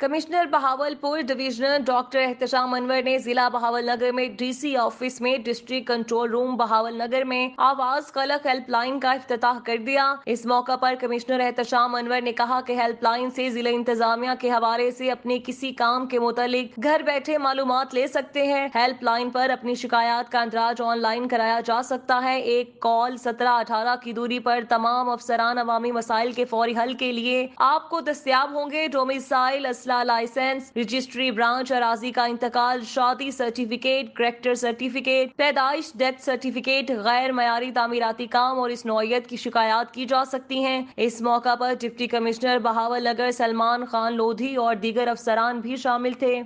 commissioner Bahawalpur divisional doctor Ehtesham Anwar ने जिला Bahawalnagar में डीसी ऑफिस में district control room Bahawalnagar में आवाज कलक हेल्पलाइन का अफ्ताह कर दिया इस मौका पर कमिश्नर एहतजाम अनवर ने कहा कि हेल्पलाइन से जिला इंतजामिया के हवाले से अपने किसी काम के मुतालिक घर बैठे मालूम ले सकते हैं हेल्पलाइन पर अपनी शिकायत का अंदराज ऑनलाइन कराया जा सकता है एक कॉल सत्रह अठारह की दूरी पर तमाम अफसरान अवामी मसाइल के फौरी हल के लिए आपको दस्तियाब होंगे डोमिसाइल तस्ला लाइसेंस रजिस्ट्री ब्रांच अराजी का इंतकाल शादी सर्टिफिकेट करेक्टर सर्टिफिकेट पैदाइश डेथ सर्टिफिकेट गैर मयारी तमीराती काम और इस नोयत की शिकायत की जा सकती है इस मौका पर deputy commissioner Bahawalnagar Salman Khan Lodhi और दीगर अफसरान भी शामिल थे